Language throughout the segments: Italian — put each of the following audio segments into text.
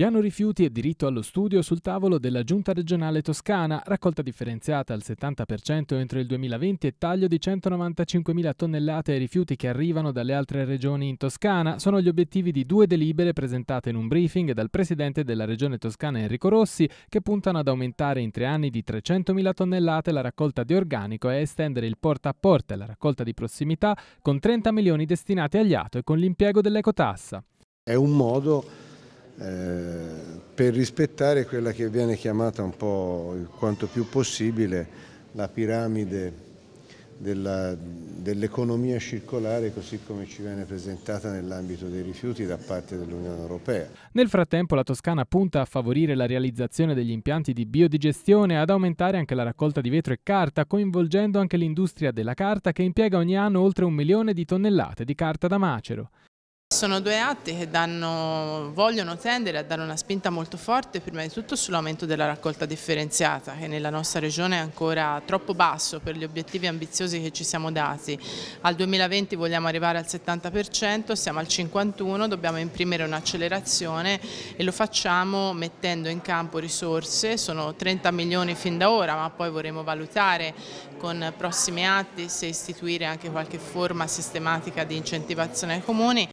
Piano rifiuti e diritto allo studio sul tavolo della Giunta regionale toscana, raccolta differenziata al 70% entro il 2020 e taglio di 195.000 tonnellate ai rifiuti che arrivano dalle altre regioni in Toscana sono gli obiettivi di due delibere presentate in un briefing dal presidente della regione toscana Enrico Rossi che puntano ad aumentare in tre anni di 300.000 tonnellate la raccolta di organico e a estendere il porta a porta e la raccolta di prossimità con 30 milioni destinati agli ATO e con l'impiego dell'ecotassa. È un modo eh, per rispettare quella che viene chiamata un po' quanto più possibile la piramide dell'economia dell circolare così come ci viene presentata nell'ambito dei rifiuti da parte dell'Unione Europea. Nel frattempo la Toscana punta a favorire la realizzazione degli impianti di biodigestione e ad aumentare anche la raccolta di vetro e carta, coinvolgendo anche l'industria della carta che impiega ogni anno oltre un milione di tonnellate di carta da macero. Sono due atti che danno, vogliono tendere a dare una spinta molto forte prima di tutto sull'aumento della raccolta differenziata che nella nostra regione è ancora troppo basso per gli obiettivi ambiziosi che ci siamo dati. Al 2020 vogliamo arrivare al 70%, siamo al 51%, dobbiamo imprimere un'accelerazione e lo facciamo mettendo in campo risorse, sono 30 milioni fin da ora ma poi vorremmo valutare con prossimi atti se istituire anche qualche forma sistematica di incentivazione ai comuni.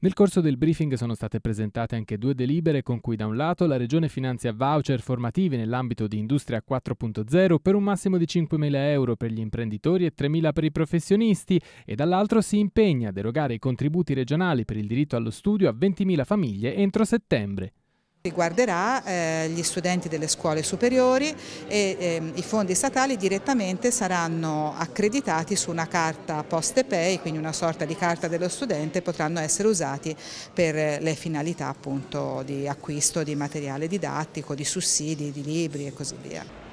Nel corso del briefing sono state presentate anche due delibere con cui da un lato la Regione finanzia voucher formativi nell'ambito di Industria 4.0 per un massimo di 5.000 euro per gli imprenditori e 3.000 per i professionisti e dall'altro si impegna a derogare i contributi regionali per il diritto allo studio a 20.000 famiglie entro settembre. Riguarderà eh, gli studenti delle scuole superiori e eh, i fondi statali direttamente saranno accreditati su una carta poste pay, quindi una sorta di carta dello studente, potranno essere usati per le finalità appunto di acquisto di materiale didattico, di sussidi, di libri e così via.